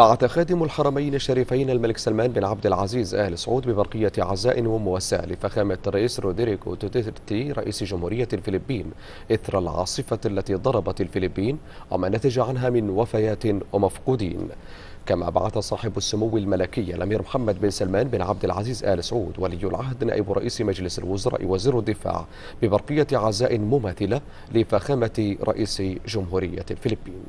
بعث خادم الحرمين الشريفين الملك سلمان بن عبد العزيز آل سعود ببرقية عزاء ومواساة لفخامة الرئيس رودريكو دوتيرتي رئيس جمهورية الفلبين إثر العاصفة التي ضربت الفلبين وما نتج عنها من وفيات ومفقودين كما بعث صاحب السمو الملكي الأمير محمد بن سلمان بن عبد العزيز آل سعود ولي العهد نائب رئيس مجلس الوزراء وزير الدفاع ببرقية عزاء مماثلة لفخامة رئيس جمهورية الفلبين